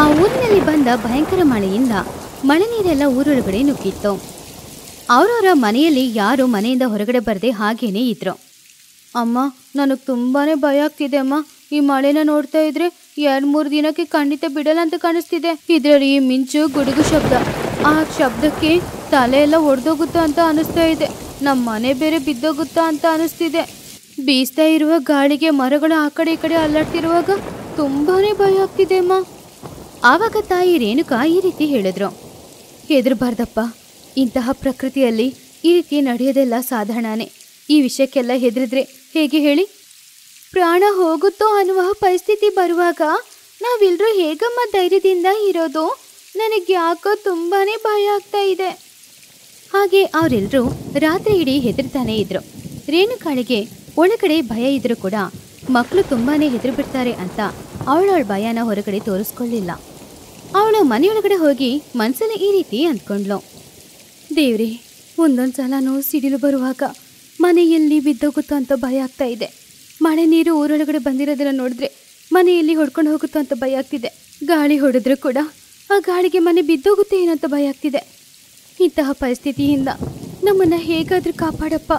ಆ ಊರಿನಲ್ಲಿ ಬಂದ ಭಯಂಕರ ಮಳೆಯಿಂದ ಮಳೆ ನೀರೆಲ್ಲ ಊರೊಳಗಡೆ ನುಗ್ಗಿತ್ತು ಅವರವರ ಮನೆಯಲ್ಲಿ ಯಾರು ಮನೆಯಿಂದ ಹೊರಗಡೆ ಬರದೆ ಹಾಗೇನೇ ಇದ್ರು ಅಮ್ಮ ನನಗೆ ತುಂಬಾನೇ ಭಯ ಆಗ್ತಿದೆ ಅಮ್ಮ ಈ ಮಳೆನ ನೋಡ್ತಾ ಇದ್ರೆ ಎರಡ್ ಮೂರು ದಿನಕ್ಕೆ ಖಂಡಿತ ಬಿಡಲ್ಲ ಅಂತ ಕಾಣಿಸ್ತಿದೆ ಇದರಲ್ಲಿ ಈ ಮಿಂಚು ಗುಡುಗು ಶಬ್ದ ಆ ಶಬ್ದಕ್ಕೆ ತಲೆ ಎಲ್ಲ ಒಡೆದೋಗುತ್ತಾ ಅಂತ ಅನಿಸ್ತಾ ಇದೆ ನಮ್ಮ ಮನೆ ಬೇರೆ ಬಿದ್ದೋಗುತ್ತಾ ಅಂತ ಅನಿಸ್ತಿದೆ ಬೀಸ್ತಾ ಇರುವ ಗಾಳಿಗೆ ಮರಗಳು ಆ ಕಡೆ ಈ ಕಡೆ ಅಲ್ಲಾಡ್ತಿರುವಾಗ ತುಂಬಾನೇ ಭಯ ಆಗ್ತಿದೆ ಅಮ್ಮ ಆವಾಗ ತಾಯಿ ರೇಣುಕಾ ಈ ರೀತಿ ಹೇಳಿದ್ರು ಹೆದರಬಾರ್ದಪ್ಪ ಇಂತಹ ಪ್ರಕೃತಿಯಲ್ಲಿ ಈ ರೀತಿ ನಡೆಯೋದೆಲ್ಲ ಸಾಧಾರಣನೇ ಈ ವಿಷಯಕ್ಕೆಲ್ಲ ಹೆದರಿದ್ರೆ ಹೇಗೆ ಹೇಳಿ ಪ್ರಾಣ ಹೋಗುತ್ತೋ ಅನ್ನುವ ಪರಿಸ್ಥಿತಿ ಬರುವಾಗ ನಾವೆಲ್ಲರೂ ಹೇಗಮ್ಮ ಧೈರ್ಯದಿಂದ ಇರೋದು ನನಗೆ ಯಾಕೋ ತುಂಬಾ ಭಯ ಆಗ್ತಾ ಇದೆ ಹಾಗೆ ಅವರೆಲ್ಲರೂ ರಾತ್ರಿ ಇಡೀ ಹೆದರ್ತಾನೆ ಇದ್ರು ರೇಣುಕಾಳಿಗೆ ಒಳಗಡೆ ಭಯ ಇದ್ರೂ ಕೂಡ ಮಕ್ಕಳು ತುಂಬಾ ಬಿಡ್ತಾರೆ ಅಂತ ಅವಳವಳ ಭಯನ ಹೊರಗಡೆ ತೋರಿಸ್ಕೊಳ್ಳಿಲ್ಲ ಅವಳು ಮನೆಯೊಳಗಡೆ ಹೋಗಿ ಮನಸ್ಸಲ್ಲಿ ಈ ರೀತಿ ಅಂದ್ಕೊಂಡ್ಲು ದೇವ್ರಿ ಒಂದೊಂದು ಸಲನೂ ಸಿಡಿಲು ಬರುವಾಗ ಮನೆಯಲ್ಲಿ ಬಿದ್ದೋಗುತ್ತೋ ಅಂತ ಭಯ ಆಗ್ತಾ ಇದೆ ಮಳೆ ನೀರು ಊರೊಳಗಡೆ ಬಂದಿರೋದನ್ನ ನೋಡಿದ್ರೆ ಮನೆಯಲ್ಲಿ ಹೊಡ್ಕೊಂಡು ಹೋಗುತ್ತೋ ಅಂತ ಭಯ ಆಗ್ತಿದೆ ಗಾಳಿ ಹೊಡೆದ್ರೂ ಕೂಡ ಆ ಗಾಳಿಗೆ ಮನೆ ಬಿದ್ದೋಗುತ್ತೆ ಏನಂತ ಭಯ ಆಗ್ತಿದೆ ಇಂತಹ ಪರಿಸ್ಥಿತಿಯಿಂದ ನಮ್ಮನ್ನು ಹೇಗಾದರೂ ಕಾಪಾಡಪ್ಪ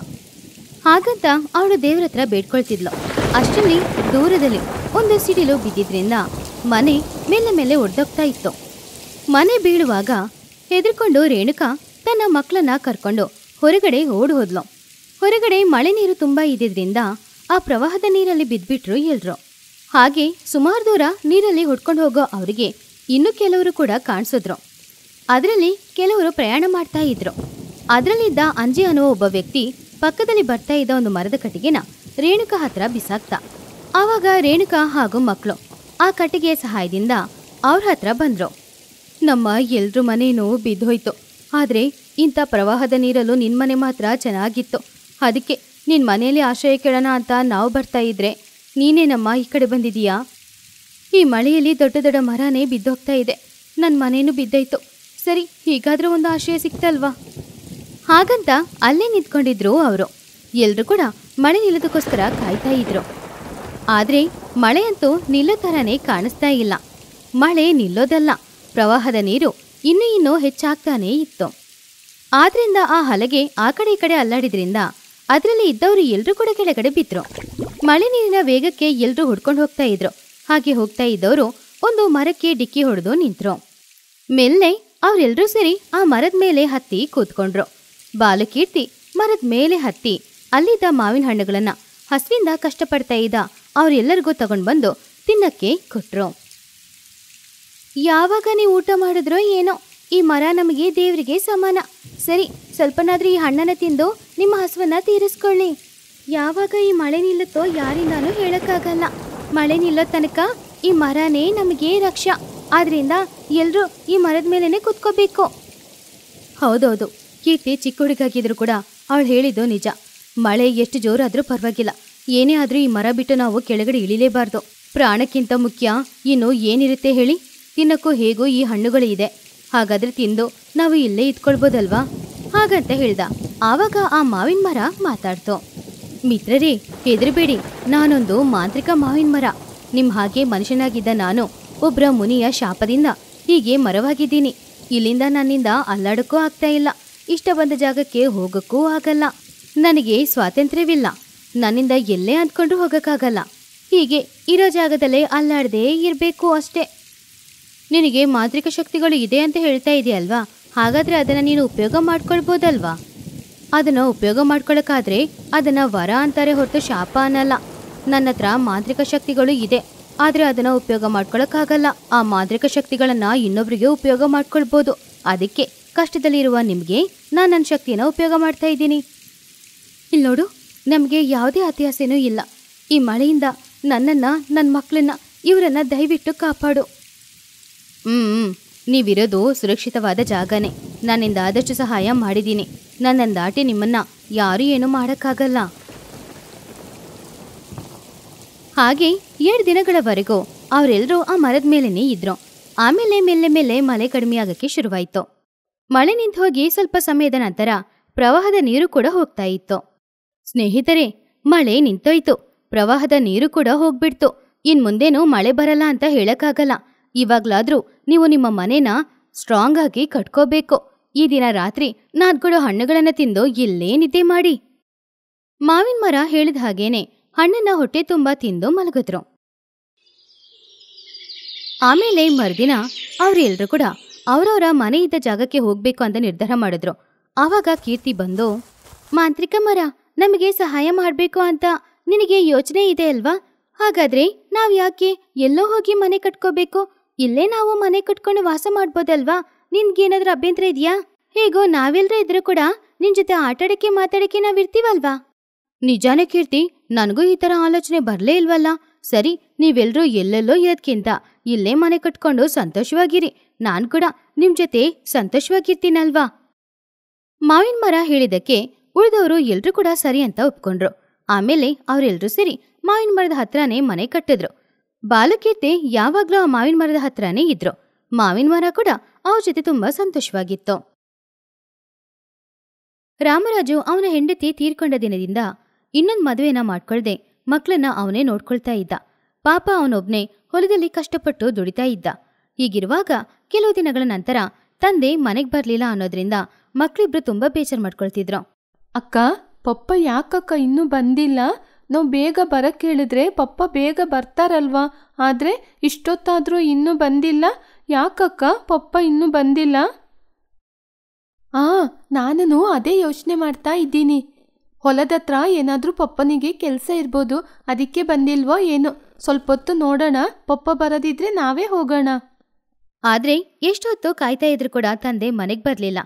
ಹಾಗಂತ ಅವಳು ದೇವ್ರ ಹತ್ರ ಬೇಡ್ಕೊಳ್ತಿದ್ಲು ಅಷ್ಟರಲ್ಲಿ ದೂರದಲ್ಲಿ ಒಂದು ಸಿಡಿಲು ಬಿದ್ದಿದ್ರಿಂದ ಮನೆ ಮೇಲೆ ಮೇಲೆ ಒಡ್ದೋಗ್ತಾ ಇತ್ತು ಮನೆ ಬೀಳುವಾಗ ಹೆದರ್ಕೊಂಡು ರೇಣುಕಾ ತನ್ನ ಮಕ್ಕಳನ್ನ ಕರ್ಕೊಂಡು ಹೊರಗಡೆ ಓಡ್ ಹೋದ್ಲು ಹೊರಗಡೆ ಮಳೆ ನೀರು ತುಂಬ ಇದ್ದಿದ್ರಿಂದ ಆ ಪ್ರವಾಹದ ನೀರಲ್ಲಿ ಬಿದ್ಬಿಟ್ರು ಎಲ್ರು ಹಾಗೆ ಸುಮಾರು ದೂರ ನೀರಲ್ಲಿ ಹೊಡ್ಕೊಂಡು ಹೋಗೋ ಅವರಿಗೆ ಇನ್ನೂ ಕೆಲವರು ಕೂಡ ಕಾಣಿಸಿದ್ರು ಅದರಲ್ಲಿ ಕೆಲವರು ಪ್ರಯಾಣ ಮಾಡ್ತಾ ಇದ್ರು ಅದರಲ್ಲಿದ್ದ ಅಂಜಿ ಅನ್ನುವ ಒಬ್ಬ ವ್ಯಕ್ತಿ ಪಕ್ಕದಲ್ಲಿ ಬರ್ತಾ ಇದ್ದ ಒಂದು ಮರದ ಕಟ್ಟಿಗೆನ ರೇಣುಕಾ ಹತ್ರ ಬಿಸಾಕ್ತ ಆವಾಗ ರೇಣುಕಾ ಹಾಗೂ ಮಕ್ಕಳು ಆ ಕಟ್ಟಿಗೆಯ ಸಹಾಯದಿಂದ ಅವ್ರ ಹತ್ರ ಬಂದರು ನಮ್ಮ ಎಲ್ರ ಮನೇನೂ ಬಿದ್ದೋಯ್ತು ಆದರೆ ಇಂಥ ಪ್ರವಾಹದ ನೀರಲ್ಲೂ ನಿನ್ನ ಮನೆ ಮಾತ್ರ ಚೆನ್ನಾಗಿತ್ತು ಅದಕ್ಕೆ ನಿನ್ನ ಮನೆಯಲ್ಲಿ ಆಶ್ರಯ ಕೇಳೋಣ ಅಂತ ನಾವು ಬರ್ತಾ ಇದ್ರೆ ನೀನೇ ನಮ್ಮ ಈ ಕಡೆ ಬಂದಿದೀಯಾ ಈ ಮಳೆಯಲ್ಲಿ ದೊಡ್ಡ ದೊಡ್ಡ ಮರನೇ ಬಿದ್ದೋಗ್ತಾ ಇದೆ ನನ್ನ ಮನೇನು ಬಿದ್ದೈತು ಸರಿ ಹೀಗಾದರೂ ಒಂದು ಆಶ್ರಯ ಸಿಕ್ತಲ್ವಾ ಹಾಗಂತ ಅಲ್ಲೇ ನಿಂತ್ಕೊಂಡಿದ್ರು ಅವರು ಎಲ್ಲರೂ ಕೂಡ ಮಳೆ ನಿಲ್ಲದಕ್ಕೋಸ್ಕರ ಕಾಯ್ತಾ ಇದ್ರು ಆದರೆ ಮಳೆಯಂತೂ ನಿಲ್ಲೋ ಥರನೇ ಕಾಣಿಸ್ತಾ ಇಲ್ಲ ಮಳೆ ನಿಲ್ಲೋದಲ್ಲ ಪ್ರವಾಹದ ನೀರು ಇನ್ನೂ ಇನ್ನೂ ಹೆಚ್ಚಾಗ್ತಾನೇ ಇತ್ತು ಆದ್ರಿಂದ ಆ ಹಲಗೆ ಆ ಕಡೆ ಈ ಕಡೆ ಅಲ್ಲಾಡಿದ್ರಿಂದ ಅದರಲ್ಲಿ ಇದ್ದವರು ಎಲ್ಲರೂ ಕೂಡ ಕೆಳಗಡೆ ಬಿದ್ರು ಮಳೆ ನೀರಿನ ವೇಗಕ್ಕೆ ಎಲ್ಲರೂ ಹುಡ್ಕೊಂಡು ಹೋಗ್ತಾ ಇದ್ರು ಹಾಗೆ ಹೋಗ್ತಾ ಇದ್ದವರು ಒಂದು ಮರಕ್ಕೆ ಡಿಕ್ಕಿ ಹೊಡೆದು ನಿಂತರು ಮೆಲ್ಲೆ ಅವರೆಲ್ಲರೂ ಸೇರಿ ಆ ಮರದ ಮೇಲೆ ಹತ್ತಿ ಕೂತ್ಕೊಂಡ್ರು ಬಾಲಕೀರ್ತಿ ಮರದ ಮೇಲೆ ಹತ್ತಿ ಅಲ್ಲಿದ್ದ ಮಾವಿನ ಹಣ್ಣುಗಳನ್ನ ಹಸುವಿಂದ ಕಷ್ಟಪಡ್ತಾ ಇದ್ದ ಅವರೆಲ್ಲರಿಗೂ ತಗೊಂಡ್ಬಂದು ಬಂದು ತಿನ್ನಕ್ಕೆ ಕೊಟ್ಟರು ಯಾವಾಗ ನೀವು ಊಟ ಮಾಡಿದ್ರೋ ಏನೋ ಈ ಮರ ನಮಗೆ ದೇವರಿಗೆ ಸಮಾನ ಸರಿ ಸ್ವಲ್ಪನಾದ್ರೂ ಈ ಹಣ್ಣನ್ನು ತಿಂದು ನಿಮ್ಮ ಹಸುವನ್ನ ತೀರಿಸ್ಕೊಳ್ಳಿ ಯಾವಾಗ ಈ ಮಳೆ ನಿಲ್ಲುತ್ತೋ ಯಾರಿಂದಾನೂ ಹೇಳೋಕ್ಕಾಗಲ್ಲ ಮಳೆ ನಿಲ್ಲೋ ತನಕ ಈ ಮರನೇ ನಮಗೆ ರಕ್ಷ ಆದ್ರಿಂದ ಎಲ್ಲರೂ ಈ ಮರದ ಮೇಲೇನೆ ಕೂತ್ಕೋಬೇಕು ಹೌದೌದು ಕೀರ್ತಿ ಚಿಕ್ಕ ಹುಡುಗಾಗಿದ್ರು ಕೂಡ ಅವಳು ಹೇಳಿದ್ದು ನಿಜ ಮಳೆ ಎಷ್ಟು ಜೋರಾದರೂ ಪರವಾಗಿಲ್ಲ ಏನೇ ಆದರೂ ಈ ಮರ ಬಿಟ್ಟು ನಾವು ಕೆಳಗಡೆ ಇಳಿಲೇಬಾರ್ದು ಪ್ರಾಣಕ್ಕಿಂತ ಮುಖ್ಯ ಇನ್ನು ಏನಿರುತ್ತೆ ಹೇಳಿ ತಿನ್ನಕ್ಕೂ ಹೇಗೋ ಈ ಹಣ್ಣುಗಳು ಇದೆ ತಿಂದು ನಾವು ಇಲ್ಲೇ ಇದ್ಕೊಳ್ಬೋದಲ್ವಾ ಹಾಗಂತ ಹೇಳ್ದ ಆವಾಗ ಆ ಮಾವಿನ ಮರ ಮಾತಾಡ್ತು ಮಿತ್ರರೇ ಹೆದರಬೇಡಿ ನಾನೊಂದು ಮಾಂತ್ರಿಕ ಮಾವಿನ ಮರ ನಿಮ್ಮ ಹಾಗೆ ಮನುಷ್ಯನಾಗಿದ್ದ ನಾನು ಒಬ್ಬರ ಮುನಿಯ ಶಾಪದಿಂದ ಹೀಗೆ ಮರವಾಗಿದ್ದೀನಿ ಇಲ್ಲಿಂದ ನನ್ನಿಂದ ಅಲ್ಲಾಡಕ್ಕೂ ಆಗ್ತಾ ಇಲ್ಲ ಇಷ್ಟ ಬಂದ ಜಾಗಕ್ಕೆ ಹೋಗಕ್ಕೂ ಆಗಲ್ಲ ನನಗೆ ಸ್ವಾತಂತ್ರ್ಯವಿಲ್ಲ ನನ್ನಿಂದ ಎಲ್ಲೇ ಅಂದ್ಕೊಂಡು ಹೋಗೋಕ್ಕಾಗಲ್ಲ ಹೀಗೆ ಇರೋ ಜಾಗದಲ್ಲೇ ಅಲ್ಲಾಡದೇ ಇರಬೇಕು ಅಷ್ಟೇ ನಿನಗೆ ಮಾಂತ್ರಿಕ ಶಕ್ತಿಗಳು ಇದೆ ಅಂತ ಹೇಳ್ತಾ ಇದೆಯಲ್ವಾ ಹಾಗಾದರೆ ಅದನ್ನು ನೀನು ಉಪಯೋಗ ಮಾಡ್ಕೊಳ್ಬೋದಲ್ವಾ ಅದನ್ನು ಉಪಯೋಗ ಮಾಡ್ಕೊಳ್ಳೋಕ್ಕಾದರೆ ಅದನ್ನು ವರ ಅಂತಾರೆ ಹೊರತು ಶಾಪ ಅನ್ನಲ್ಲ ನನ್ನ ಹತ್ರ ಮಾಂತ್ರಿಕ ಶಕ್ತಿಗಳು ಇದೆ ಆದರೆ ಅದನ್ನು ಉಪಯೋಗ ಮಾಡ್ಕೊಳ್ಳೋಕ್ಕಾಗಲ್ಲ ಆ ಮಾಂತ್ರಿಕ ಶಕ್ತಿಗಳನ್ನು ಇನ್ನೊಬ್ಬರಿಗೆ ಉಪಯೋಗ ಮಾಡ್ಕೊಳ್ಬೋದು ಅದಕ್ಕೆ ಕಷ್ಟದಲ್ಲಿರುವ ನಿಮಗೆ ನಾನು ನನ್ನ ಶಕ್ತಿಯನ್ನು ಉಪಯೋಗ ಮಾಡ್ತಾ ಇದ್ದೀನಿ ಇಲ್ಲಿ ನೋಡು ನಮಗೆ ಯಾವುದೇ ಅತಿಯಾಸೇನೂ ಇಲ್ಲ ಈ ಮಳೆಯಿಂದ ನನ್ನನ್ನು ನನ್ನ ಮಕ್ಕಳನ್ನ ಇವರನ್ನ ದಯವಿಟ್ಟು ಕಾಪಾಡು ಹ್ಞೂ ನೀವಿರೋದು ಸುರಕ್ಷಿತವಾದ ಜಾಗನೇ ನನ್ನಿಂದ ಆದಷ್ಟು ಸಹಾಯ ಮಾಡಿದ್ದೀನಿ ನನ್ನನ್ನು ದಾಟಿ ನಿಮ್ಮನ್ನು ಯಾರೂ ಏನೂ ಮಾಡೋಕ್ಕಾಗಲ್ಲ ಹಾಗೆ ಎರಡು ದಿನಗಳವರೆಗೂ ಅವರೆಲ್ಲರೂ ಆ ಮರದ ಮೇಲೇನೇ ಇದ್ರು ಆಮೇಲೆ ಮೇಲೆ ಮೇಲೆ ಮಳೆ ಕಡಿಮೆಯಾಗಕ್ಕೆ ಶುರುವಾಯಿತು ಮಳೆ ನಿಂತು ಹೋಗಿ ಸ್ವಲ್ಪ ಸಮಯದ ನಂತರ ಪ್ರವಾಹದ ನೀರು ಕೂಡ ಹೋಗ್ತಾ ಇತ್ತು ಸ್ನೇಹಿತರೇ ಮಳೆ ನಿಂತೋಯ್ತು ಪ್ರವಾಹದ ನೀರು ಕೂಡ ಹೋಗ್ಬಿಡ್ತು ಇನ್ ಮುಂದೇನು ಮಳೆ ಬರಲ್ಲ ಅಂತ ಹೇಳಕ್ಕಾಗಲ್ಲ ಇವಾಗ್ಲಾದ್ರೂ ನೀವು ನಿಮ್ಮ ಮನೇನ ಸ್ಟ್ರಾಂಗ್ ಆಗಿ ಕಟ್ಕೋಬೇಕು ಈ ದಿನ ರಾತ್ರಿ ನಾದ್ಕೊಡೋ ಹಣ್ಣುಗಳನ್ನ ತಿಂದು ಇಲ್ಲೇ ನಿದ್ದೆ ಮಾಡಿ ಮಾವಿನ ಮರ ಹೇಳಿದ ಹಾಗೇನೆ ಹಣ್ಣನ್ನ ಹೊಟ್ಟೆ ತುಂಬಾ ತಿಂದು ಮಲಗಿದ್ರು ಆಮೇಲೆ ಮರುದಿನ ಅವರೆಲ್ಲರೂ ಕೂಡ ಅವರವರ ಮನೆ ಇದ್ದ ಜಾಗಕ್ಕೆ ಹೋಗ್ಬೇಕು ಅಂತ ನಿರ್ಧಾರ ಮಾಡಿದ್ರು ಆವಾಗ ಕೀರ್ತಿ ಬಂದು ಮಾಂತ್ರಿಕ ಮರ ನಮಗೆ ಸಹಾಯ ಮಾಡಬೇಕು ಅಂತ ನಿನಗೆ ಯೋಚನೆ ಇದೆ ಅಲ್ವಾ ಹಾಗಾದ್ರೆ ನಾವು ಯಾಕೆ ಎಲ್ಲೋ ಹೋಗಿ ಮನೆ ಕಟ್ಕೋಬೇಕು ಇಲ್ಲೇ ನಾವು ಮನೆ ಕಟ್ಕೊಂಡು ವಾಸ ಮಾಡ್ಬೋದಲ್ವಾ ನಿನ್ಗೇನಾದ್ರೂ ಅಭ್ಯಂತರ ಇದೆಯಾ ಹೇಗೋ ನಾವೆಲ್ಲರೂ ಇದ್ರೂ ಕೂಡ ನಿನ್ ಜೊತೆ ಆಟಾಡಕ್ಕೆ ಮಾತಾಡಕ್ಕೆ ನಾವಿರ್ತೀವಲ್ವಾ ನಿಜಾನೇ ಕೀರ್ತಿ ನನಗೂ ಈ ತರ ಆಲೋಚನೆ ಬರ್ಲೇ ಇಲ್ವಲ್ಲ ಸರಿ ನೀವೆಲ್ಲರೂ ಎಲ್ಲೆಲ್ಲೋ ಇರೋದ್ಕಿಂತ ಇಲ್ಲೇ ಮನೆ ಕಟ್ಕೊಂಡು ಸಂತೋಷವಾಗಿರಿ ನಾನ್ ಕೂಡ ನಿಮ್ ಜೊತೆ ಸಂತೋಷವಾಗಿರ್ತೀನಲ್ವಾ ಮಾವಿನ ಮರ ಹೇಳಿದಕ್ಕೆ ಉಳಿದವರು ಎಲ್ರೂ ಕೂಡ ಸರಿ ಅಂತ ಒಪ್ಕೊಂಡ್ರು ಆಮೇಲೆ ಅವರೆಲ್ಲರೂ ಸೇರಿ ಮಾವಿನ ಮರದ ಹತ್ರನೇ ಮನೆ ಕಟ್ಟಿದ್ರು ಬಾಲಕೀರ್ತಿ ಯಾವಾಗ್ಲೂ ಆ ಮಾವಿನ ಮರದ ಹತ್ರನೇ ಇದ್ರು ಮಾವಿನ ಮರ ಕೂಡ ಅವ್ರ ಜೊತೆ ತುಂಬಾ ಸಂತೋಷವಾಗಿತ್ತು ರಾಮರಾಜು ಅವನ ಹೆಂಡತಿ ತೀರ್ಕೊಂಡ ದಿನದಿಂದ ಇನ್ನೊಂದು ಮದುವೆನ ಮಾಡ್ಕೊಳ್ದೆ ಮಕ್ಕಳನ್ನ ಅವನೇ ನೋಡ್ಕೊಳ್ತಾ ಇದ್ದ ಪಾಪ ಅವನೊಬ್ನೇ ಹೊಲದಲ್ಲಿ ಕಷ್ಟಪಟ್ಟು ದುಡಿತಾ ಇದ್ದ ಹೀಗಿರುವಾಗ ಕೆಲವು ದಿನಗಳ ನಂತರ ತಂದೆ ಮನೆಗೆ ಬರಲಿಲ್ಲ ಅನ್ನೋದ್ರಿಂದ ಮಕ್ಕಳಿಬ್ರು ತುಂಬಾ ಬೇಜಾರು ಮಾಡ್ಕೊಳ್ತಿದ್ರು ಅಕ್ಕ ಪಪ್ಪ ಯಾಕಕ್ಕ ಇನ್ನೂ ಬಂದಿಲ್ಲ ನಾವು ಬೇಗ ಬರಕ್ಕೆ ಹೇಳಿದ್ರೆ ಪಪ್ಪ ಬೇಗ ಬರ್ತಾರಲ್ವಾ ಆದರೆ ಇಷ್ಟೊತ್ತಾದರೂ ಇನ್ನೂ ಬಂದಿಲ್ಲ ಯಾಕಕ್ಕ ಪಪ್ಪ ಇನ್ನೂ ಬಂದಿಲ್ಲ ಆ ನಾನು ಅದೇ ಯೋಚನೆ ಮಾಡ್ತಾ ಇದ್ದೀನಿ ಹತ್ರ ಏನಾದರೂ ಪಪ್ಪನಿಗೆ ಕೆಲಸ ಇರ್ಬೋದು ಅದಕ್ಕೆ ಬಂದಿಲ್ವೋ ಏನು ಸ್ವಲ್ಪ ಹೊತ್ತು ನೋಡೋಣ ಪಪ್ಪ ಬರದಿದ್ರೆ ನಾವೇ ಹೋಗೋಣ ಆದರೆ ಎಷ್ಟೊತ್ತು ಕಾಯ್ತಾ ಇದ್ರು ಕೂಡ ತಂದೆ ಮನೆಗೆ ಬರಲಿಲ್ಲ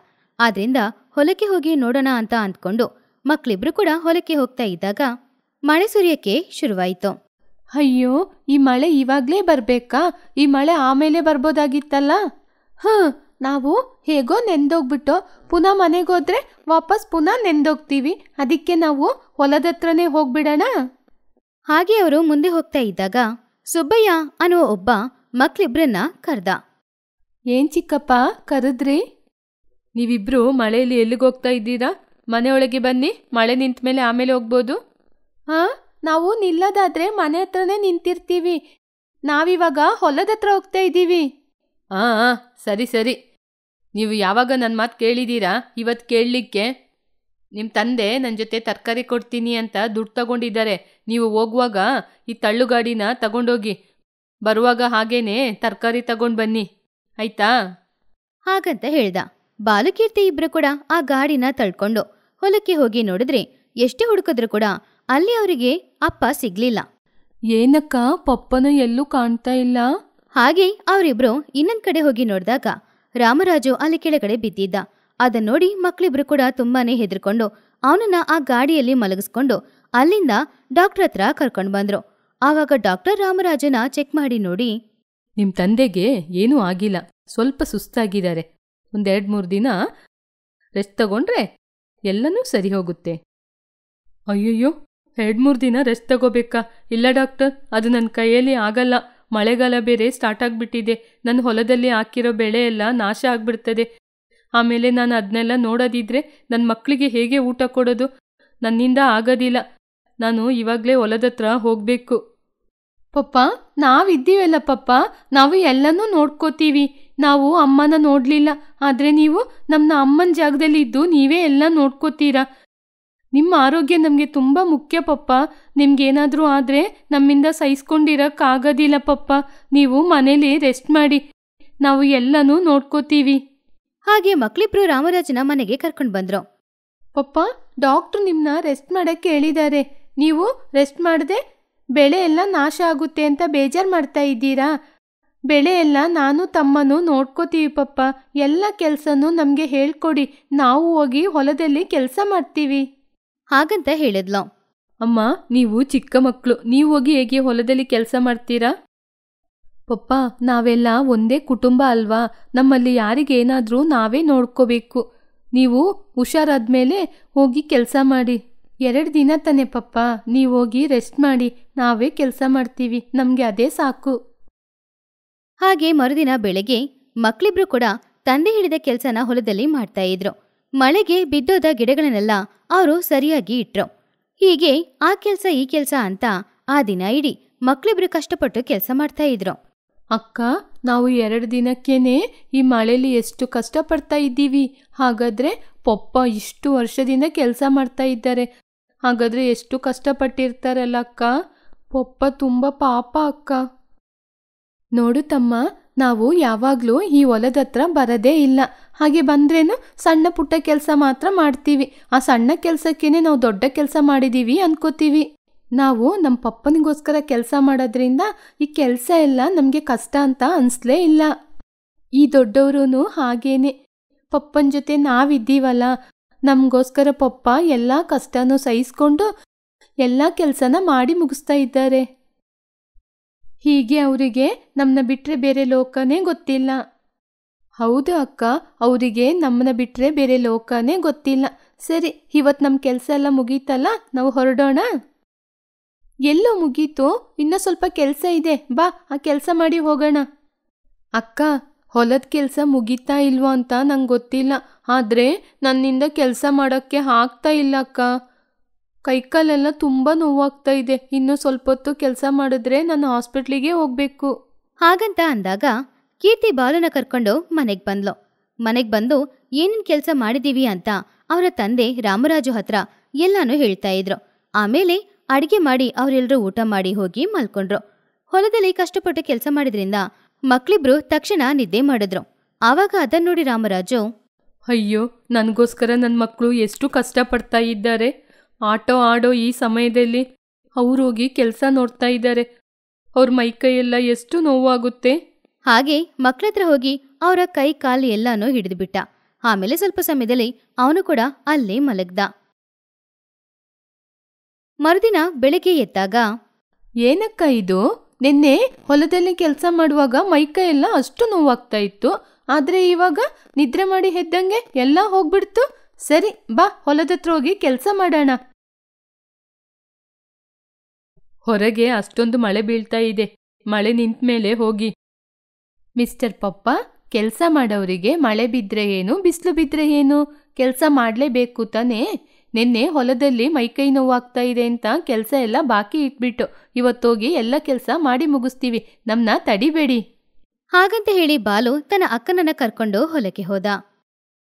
ಆದ್ರಿಂದ ಹೊಲಕ್ಕೆ ಹೋಗಿ ನೋಡೋಣ ಅಂತ ಅಂದ್ಕೊಂಡು ಮಕ್ಕಳಿಬ್ರು ಕೂಡ ಹೊಲಕ್ಕೆ ಹೋಗ್ತಾ ಇದ್ದಾಗ ಮಳೆ ಸುರಿಯಕ್ಕೆ ಶುರುವಾಯಿತು ಅಯ್ಯೋ ಈ ಮಳೆ ಇವಾಗ್ಲೇ ಬರ್ಬೇಕಾ ಈ ಮಳೆ ಆಮೇಲೆ ಬರ್ಬೋದಾಗಿತ್ತಲ್ಲ ಹ ನಾವು ಹೇಗೋ ನೆಂದೋಗ್ಬಿಟ್ಟು ಪುನಃ ಮನೆಗೋದ್ರೆ ವಾಪಸ್ ಪುನಃ ನೆಂದೋಗ್ತೀವಿ ಅದಕ್ಕೆ ನಾವು ಹೊಲದ ಹತ್ರನೇ ಹೋಗ್ಬಿಡೋಣ ಹಾಗೆ ಅವರು ಮುಂದೆ ಹೋಗ್ತಾ ಇದ್ದಾಗ ಸುಬ್ಬಯ್ಯ ಅನ್ನೋ ಒಬ್ಬ ಮಕ್ಳಿಬ್ರನ್ನ ಕರ್ದ ಏನ್ ಚಿಕ್ಕಪ್ಪ ಕರೆದ್ರಿ ನೀವಿಬ್ರು ಮಳೆಯಲ್ಲಿ ಎಲ್ಲಿಗೆ ಹೋಗ್ತಾ ಇದ್ದೀರಾ ಮನೆಯೊಳಗೆ ಬನ್ನಿ ಮಳೆ ನಿಂತ ಮೇಲೆ ಆಮೇಲೆ ಹೋಗ್ಬೋದು ಹಾ ನಾವು ನಿಲ್ಲದಾದ್ರೆ ಮನೆ ಹತ್ರನೇ ನಿಂತಿರ್ತೀವಿ ನಾವಿವಾಗ ಹೊಲದ ಹತ್ರ ಹೋಗ್ತಾ ಇದ್ದೀವಿ ಹಾ ಸರಿ ಸರಿ ನೀವು ಯಾವಾಗ ನನ್ನ ಮಾತು ಕೇಳಿದ್ದೀರಾ ಇವತ್ತು ಕೇಳಲಿಕ್ಕೆ ನಿಮ್ಮ ತಂದೆ ನನ್ನ ಜೊತೆ ತರಕಾರಿ ಕೊಡ್ತೀನಿ ಅಂತ ದುಡ್ಡು ತಗೊಂಡಿದ್ದಾರೆ ನೀವು ಹೋಗುವಾಗ ಈ ತಳ್ಳುಗಾಡಿನ ತಗೊಂಡೋಗಿ ಬರುವಾಗ ಹಾಗೇನೆ ತರಕಾರಿ ತಗೊಂಡು ಬನ್ನಿ ಆಯ್ತಾ ಹಾಗಂತ ಹೇಳ್ದ ಬಾಲಕೀರ್ತಿ ಇಬ್ರು ಕೂಡ ಆ ಗಾಡಿನ ತಳ್ಕೊಂಡು ಹೊಲಕ್ಕೆ ಹೋಗಿ ನೋಡಿದ್ರೆ ಎಷ್ಟೇ ಹುಡುಕಿದ್ರು ಕೂಡ ಅಲ್ಲಿ ಅವರಿಗೆ ಅಪ್ಪ ಸಿಗ್ಲಿಲ್ಲ ಏನಕ್ಕ ಪಪ್ಪನ ಎಲ್ಲೂ ಕಾಣ್ತಾ ಇಲ್ಲ ಹಾಗೆ ಅವರಿಬ್ರು ಇನ್ನೊಂದ್ ಕಡೆ ಹೋಗಿ ನೋಡಿದಾಗ ರಾಮರಾಜು ಅಲ್ಲಿ ಕೆಳಗಡೆ ಬಿದ್ದಿದ್ದ ಅದನ್ನ ನೋಡಿ ಮಕ್ಕಳಿಬ್ರು ಕೂಡ ತುಂಬಾನೇ ಹೆದರ್ಕೊಂಡು ಅವನನ್ನ ಆ ಗಾಡಿಯಲ್ಲಿ ಮಲಗಿಸ್ಕೊಂಡು ಅಲ್ಲಿಂದ ಡಾಕ್ಟರ್ ಹತ್ರ ಕರ್ಕೊಂಡು ಬಂದ್ರು ಆವಾಗ ಡಾಕ್ಟರ್ ರಾಮರಾಜನ ಚೆಕ್ ಮಾಡಿ ನೋಡಿ ನಿಮ್ ತಂದೆಗೆ ಏನೂ ಆಗಿಲ್ಲ ಸ್ವಲ್ಪ ಸುಸ್ತಾಗಿದ್ದಾರೆ ಒಂದೆರಡು ಮೂರು ದಿನ ರೆಸ್ಟ್ ತಗೊಂಡ್ರೆ ಎಲ್ಲನೂ ಸರಿ ಹೋಗುತ್ತೆ ಅಯ್ಯಯ್ಯೋ ಎರಡು ಮೂರು ದಿನ ರೆಸ್ಟ್ ತಗೋಬೇಕಾ ಇಲ್ಲ ಡಾಕ್ಟರ್ ಅದು ನನ್ನ ಕೈಯಲ್ಲಿ ಆಗಲ್ಲ ಮಳೆಗಾಲ ಬೇರೆ ಸ್ಟಾರ್ಟ್ ಆಗಿಬಿಟ್ಟಿದೆ ನನ್ನ ಹೊಲದಲ್ಲಿ ಹಾಕಿರೋ ಬೆಳೆ ಎಲ್ಲ ನಾಶ ಆಗಿಬಿಡ್ತದೆ ಆಮೇಲೆ ನಾನು ಅದನ್ನೆಲ್ಲ ನೋಡೋದಿದ್ರೆ ನನ್ನ ಮಕ್ಕಳಿಗೆ ಹೇಗೆ ಊಟ ಕೊಡೋದು ನನ್ನಿಂದ ಆಗೋದಿಲ್ಲ ನಾನು ಇವಾಗಲೇ ಹೊಲದ ಹತ್ರ ಹೋಗಬೇಕು ಪಪ್ಪ ನಾವಿದ್ದೀವಲ್ಲ ಪಪ್ಪ ನಾವು ಎಲ್ಲನೂ ನೋಡ್ಕೋತೀವಿ ನಾವು ಅಮ್ಮನ ನೋಡಲಿಲ್ಲ ಆದರೆ ನೀವು ನಮ್ಮ ಅಮ್ಮನ ಜಾಗದಲ್ಲಿ ಇದ್ದು ನೀವೇ ಎಲ್ಲ ನೋಡ್ಕೋತೀರಾ ನಿಮ್ಮ ಆರೋಗ್ಯ ನಮಗೆ ತುಂಬ ಮುಖ್ಯ ಪಪ್ಪ ನಿಮ್ಗೇನಾದರೂ ಆದರೆ ನಮ್ಮಿಂದ ಸಹಿಸ್ಕೊಂಡಿರೋಕ್ಕಾಗೋದಿಲ್ಲ ಪಪ್ಪ ನೀವು ಮನೇಲಿ ರೆಸ್ಟ್ ಮಾಡಿ ನಾವು ಎಲ್ಲನೂ ನೋಡ್ಕೋತೀವಿ ಹಾಗೆ ಮಕ್ಳಿಬ್ರು ರಾಮರಾಜನ ಮನೆಗೆ ಕರ್ಕೊಂಡು ಬಂದರು ಪಪ್ಪ ಡಾಕ್ಟ್ರು ನಿಮ್ಮನ್ನ ರೆಸ್ಟ್ ಮಾಡೋಕ್ಕೆ ಹೇಳಿದ್ದಾರೆ ನೀವು ರೆಸ್ಟ್ ಮಾಡದೆ ಬೆಳೆ ಎಲ್ಲ ನಾಶ ಆಗುತ್ತೆ ಅಂತ ಬೇಜಾರು ಮಾಡ್ತಾ ಇದ್ದೀರಾ ಬೆಳೆ ಎಲ್ಲ ನಾನು ತಮ್ಮನು ನೋಡ್ಕೋತೀವಿ ಪಪ್ಪ ಎಲ್ಲ ಕೆಲಸನೂ ನಮಗೆ ಹೇಳ್ಕೊಡಿ ನಾವು ಹೋಗಿ ಹೊಲದಲ್ಲಿ ಕೆಲಸ ಮಾಡ್ತೀವಿ ಹಾಗಂತ ಹೇಳಿದ್ಲು ಅಮ್ಮ ನೀವು ಚಿಕ್ಕ ಮಕ್ಕಳು ನೀವು ಹೋಗಿ ಹೇಗೆ ಹೊಲದಲ್ಲಿ ಕೆಲಸ ಮಾಡ್ತೀರಾ ಪಪ್ಪ ನಾವೆಲ್ಲ ಒಂದೇ ಕುಟುಂಬ ಅಲ್ವಾ ನಮ್ಮಲ್ಲಿ ಯಾರಿಗೇನಾದರೂ ನಾವೇ ನೋಡ್ಕೋಬೇಕು ನೀವು ಹುಷಾರಾದ ಮೇಲೆ ಹೋಗಿ ಕೆಲಸ ಮಾಡಿ ಎರಡು ದಿನ ತಾನೆ ಪಪ್ಪ ನೀವು ಹೋಗಿ ರೆಸ್ಟ್ ಮಾಡಿ ನಾವೇ ಕೆಲಸ ಮಾಡ್ತೀವಿ ನಮಗೆ ಅದೇ ಸಾಕು ಹಾಗೆ ಮರುದಿನ ಬೆಳಗ್ಗೆ ಮಕ್ಕಳಿಬ್ರು ಕೂಡ ತಂದೆ ಹಿಡಿದ ಕೆಲಸನ ಹೊಲದಲ್ಲಿ ಮಾಡ್ತಾ ಇದ್ರು ಮಳೆಗೆ ಬಿದ್ದೋದ ಗಿಡಗಳನ್ನೆಲ್ಲ ಅವರು ಸರಿಯಾಗಿ ಇಟ್ರು ಹೀಗೆ ಆ ಕೆಲಸ ಈ ಕೆಲಸ ಅಂತ ಆ ದಿನ ಇಡೀ ಮಕ್ಕಳಿಬ್ರು ಕಷ್ಟಪಟ್ಟು ಕೆಲಸ ಮಾಡ್ತಾ ಇದ್ರು ಅಕ್ಕ ನಾವು ಎರಡು ದಿನಕ್ಕೇನೆ ಈ ಮಳೆಯಲ್ಲಿ ಎಷ್ಟು ಕಷ್ಟಪಡ್ತಾ ಇದ್ದೀವಿ ಹಾಗಾದ್ರೆ ಪಪ್ಪ ಇಷ್ಟು ವರ್ಷದಿಂದ ಕೆಲಸ ಮಾಡ್ತಾ ಇದ್ದಾರೆ ಹಾಗಾದ್ರೆ ಎಷ್ಟು ಕಷ್ಟಪಟ್ಟಿರ್ತಾರಲ್ಲ ಅಕ್ಕ ಪಪ್ಪ ತುಂಬ ಪಾಪ ಅಕ್ಕ ನೋಡು ತಮ್ಮ ನಾವು ಯಾವಾಗಲೂ ಈ ಹೊಲದ ಹತ್ರ ಇಲ್ಲ ಹಾಗೆ ಬಂದ್ರೇನು ಸಣ್ಣ ಪುಟ್ಟ ಕೆಲಸ ಮಾತ್ರ ಮಾಡ್ತೀವಿ ಆ ಸಣ್ಣ ಕೆಲಸಕ್ಕೇನೆ ನಾವು ದೊಡ್ಡ ಕೆಲಸ ಮಾಡಿದ್ದೀವಿ ಅನ್ಕೋತೀವಿ ನಾವು ನಮ್ಮ ಪಪ್ಪನಿಗೋಸ್ಕರ ಕೆಲಸ ಮಾಡೋದ್ರಿಂದ ಈ ಕೆಲಸ ಎಲ್ಲ ನಮಗೆ ಕಷ್ಟ ಅಂತ ಅನಿಸ್ಲೇ ಇಲ್ಲ ಈ ದೊಡ್ಡವ್ರೂ ಹಾಗೇನೆ ಪಪ್ಪನ ಜೊತೆ ನಾವಿದ್ದೀವಲ್ಲ ನಮಗೋಸ್ಕರ ಪಪ್ಪ ಎಲ್ಲ ಕಷ್ಟನೂ ಸಹಿಸ್ಕೊಂಡು ಎಲ್ಲ ಕೆಲಸನ ಮಾಡಿ ಮುಗಿಸ್ತಾ ಇದ್ದಾರೆ ಹೀಗೆ ಅವರಿಗೆ ನಮ್ಮನ್ನ ಬಿಟ್ಟರೆ ಬೇರೆ ಲೋಕನೇ ಗೊತ್ತಿಲ್ಲ ಹೌದು ಅಕ್ಕ ಅವರಿಗೆ ನಮ್ಮನ್ನ ಬಿಟ್ಟರೆ ಬೇರೆ ಲೋಕನೇ ಗೊತ್ತಿಲ್ಲ ಸರಿ ಇವತ್ತು ನಮ್ಮ ಕೆಲಸ ಎಲ್ಲ ಮುಗೀತಲ್ಲ ನಾವು ಹೊರಡೋಣ ಎಲ್ಲೋ ಮುಗೀತು ಇನ್ನೂ ಸ್ವಲ್ಪ ಕೆಲಸ ಇದೆ ಬಾ ಆ ಕೆಲಸ ಮಾಡಿ ಹೋಗೋಣ ಅಕ್ಕ ಹೊಲದ ಕೆಲಸ ಮುಗೀತಾ ಇಲ್ವೋ ಅಂತ ನಂಗೆ ಗೊತ್ತಿಲ್ಲ ಆದರೆ ನನ್ನಿಂದ ಕೆಲಸ ಮಾಡೋಕ್ಕೆ ಆಗ್ತಾ ಇಲ್ಲ ಅಕ್ಕ ಕೈಕಾಲೆಲ್ಲ ತುಂಬಾ ನೋವಾಗ್ತಾ ಇದೆ ಇನ್ನು ಸ್ವಲ್ಪ ಹೊತ್ತು ಕೆಲಸ ಮಾಡಿದ್ರೆ ನಾನು ಹಾಸ್ಪಿಟ್ಲಿಗೆ ಹೋಗ್ಬೇಕು ಹಾಗಂತ ಅಂದಾಗ ಕೀರ್ತಿ ಬಾಲನ ಕರ್ಕೊಂಡು ಮನೆಗೆ ಬಂದ್ಲು ಮನೆಗೆ ಬಂದು ಏನೇನ್ ಕೆಲಸ ಮಾಡಿದೀವಿ ಅಂತ ಅವರ ತಂದೆ ರಾಮರಾಜು ಹತ್ರ ಎಲ್ಲಾನು ಹೇಳ್ತಾ ಇದ್ರು ಆಮೇಲೆ ಅಡಿಗೆ ಮಾಡಿ ಅವರೆಲ್ಲರೂ ಊಟ ಮಾಡಿ ಹೋಗಿ ಮಲ್ಕೊಂಡ್ರು ಹೊಲದಲ್ಲಿ ಕಷ್ಟಪಟ್ಟು ಕೆಲಸ ಮಾಡಿದ್ರಿಂದ ಮಕ್ಳಿಬ್ರು ತಕ್ಷಣ ನಿದ್ದೆ ಮಾಡಿದ್ರು ಆವಾಗ ಅದನ್ನ ನೋಡಿ ರಾಮರಾಜು ಅಯ್ಯೋ ನನಗೋಸ್ಕರ ನನ್ನ ಮಕ್ಕಳು ಎಷ್ಟು ಕಷ್ಟಪಡ್ತಾ ಇದ್ದಾರೆ ಆಟೋ ಆಡೋ ಈ ಸಮಯದಲ್ಲಿ ಹೋಗಿ ಕೆಲಸ ನೋಡ್ತಾ ಇದ್ದಾರೆ ಅವ್ರ ಮೈಕೈಯೆಲ್ಲ ಎಷ್ಟು ನೋವಾಗುತ್ತೆ ಹಾಗೆ ಮಕ್ಕಳತ್ರ ಹೋಗಿ ಅವರ ಕೈ ಕಾಲು ಎಲ್ಲಾನು ಬಿಟ್ಟ ಆಮೇಲೆ ಸ್ವಲ್ಪ ಸಮಯದಲ್ಲಿ ಅವನು ಕೂಡ ಅಲ್ಲೇ ಮಲಗ್ದ ಮರುದಿನ ಬೆಳಗ್ಗೆ ಎದ್ದಾಗ ಏನಕ್ಕ ಇದು ನಿನ್ನೆ ಹೊಲದಲ್ಲಿ ಕೆಲಸ ಮಾಡುವಾಗ ಮೈಕೈ ಎಲ್ಲ ಅಷ್ಟು ನೋವಾಗ್ತಾ ಇತ್ತು ಆದ್ರೆ ಇವಾಗ ನಿದ್ರೆ ಮಾಡಿ ಹೆದ್ದಂಗೆ ಎಲ್ಲ ಹೋಗ್ಬಿಡ್ತು ಸರಿ ಬಾ ಹೊಲದತ್ರ ಹೋಗಿ ಕೆಲಸ ಮಾಡೋಣ ಹೊರಗೆ ಅಷ್ಟೊಂದು ಮಳೆ ಬೀಳ್ತಾ ಇದೆ ಮಳೆ ನಿಂತ ಮೇಲೆ ಹೋಗಿ ಮಿಸ್ಟರ್ ಪಪ್ಪ ಕೆಲಸ ಮಾಡೋರಿಗೆ ಮಳೆ ಬಿದ್ರೆ ಏನು ಬಿಸಿಲು ಬಿದ್ರೆ ಏನು ಕೆಲಸ ಮಾಡಲೇಬೇಕು ತಾನೇ ನಿನ್ನೆ ಹೊಲದಲ್ಲಿ ಮೈಕೈ ನೋವಾಗ್ತಾ ಇದೆ ಅಂತ ಕೆಲಸ ಎಲ್ಲ ಬಾಕಿ ಇಟ್ಬಿಟ್ಟು ಇವತ್ತೋಗಿ ಎಲ್ಲ ಕೆಲಸ ಮಾಡಿ ಮುಗಿಸ್ತೀವಿ ನಮ್ಮನ್ನ ತಡಿಬೇಡಿ ಹಾಗಂತ ಹೇಳಿ ಬಾಲು ತನ್ನ ಅಕ್ಕನನ್ನ ಕರ್ಕೊಂಡು ಹೊಲಕ್ಕೆ ಹೋದ